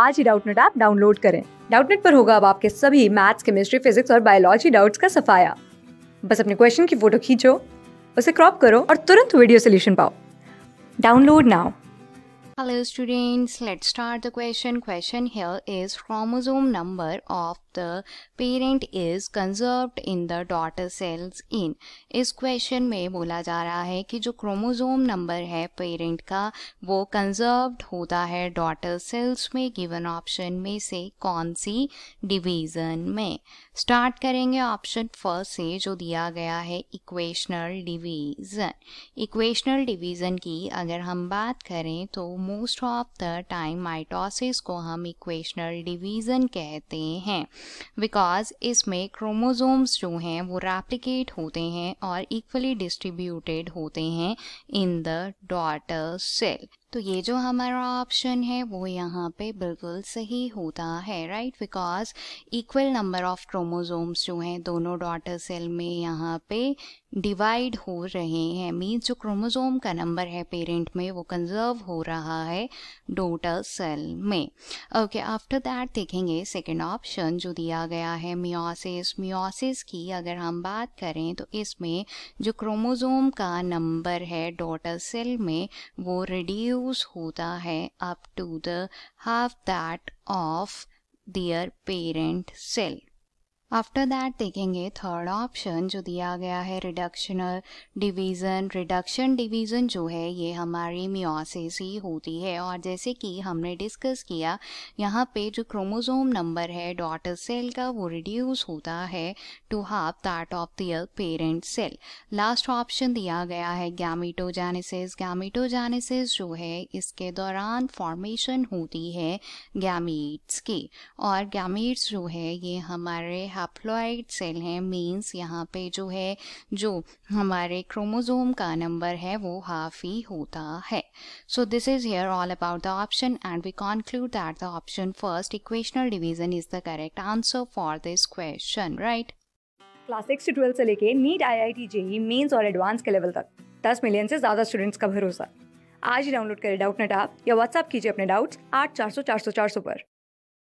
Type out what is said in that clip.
आज ही Doubtnut app download करें डाउटनेट पर होगा अब आपके सभी मैथ्स केमिस्ट्री फिजिक्स और बायोलॉजी डाउट्स का सफाया बस अपने क्वेश्चन की फोटो खींचो उसे क्रॉप करो और तुरंत वीडियो सोल्यूशन पाओ download now Hello students, let's start the question. Question here is chromosome number of the parent is conserved in the daughter cells in इस क्वेश्चन में बोला जा रहा है कि जो क्रोमोजोम नंबर है पेरेंट का वो कंजर्व होता है डॉटर सेल्स में गिवन ऑप्शन में से कौन सी डिवीजन में स्टार्ट करेंगे ऑप्शन फर्स्ट से जो दिया गया है इक्वेशनल डिवीजन इक्वेशनल डिवीजन की अगर हम बात करें तो most of the time mitosis को हम इक्वेशनल डिवीजन कहते हैं बिकॉज इसमें क्रोमोजोम्स जो हैं वो रेप्लिकेट होते हैं और इक्वली डिस्ट्रीब्यूटेड होते हैं इन द डॉटर सेल तो ये जो हमारा ऑप्शन है वो यहाँ पे बिल्कुल सही होता है right because equal number of chromosomes जो हैं दोनों डॉटर सेल में यहाँ पे डिवाइड हो रहे हैं मीन्स जो क्रोमोजोम का नंबर है पेरेंट में वो कंजर्व हो रहा है डोटर सेल में ओके आफ्टर दैट देखेंगे सेकेंड ऑप्शन जो दिया गया है मियोसिस मियोसिस की अगर हम बात करें तो इसमें जो क्रोमोजोम का नंबर है डॉटर सेल में वो रिड्यूस यूज होता है up to the half that of their parent cell after that देखेंगे थर्ड ऑप्शन जो दिया गया है रिडक्शनल डिवीज़न रिडक्शन डिवीज़न जो है ये हमारी मियोसिस ही होती है और जैसे कि हमने डिस्कस किया यहाँ पे जो क्रोमोसोम नंबर है डॉटर सेल का वो रिड्यूस होता है to half that of their parent cell last option दिया गया है गैमिटोजेनेसिस गैमिटोजेनेसिस जो है इसके दौरान फॉर्मेशन होती है गैमीट्स की और गैमीट्स जो है ये हमारे हैप्लॉइड सेल हैं मीन्स यहाँ पे जो है जो हमारे क्रोमोजोम का नंबर है वो हाफ ही होता है so this is here all about the option and we conclude that the option first equational division is the correct answer for this question right class six से ट्वेल्थ से लेके NEET I I T JEE Mains और advance के level तक दस million से ज़्यादा students का भरोसा आज ही डाउनलोड करें डाउट नेट आप या व्हाट्सअप कीजिए अपने डाउट्स आठ चार सौ चार सौ चार सौ पर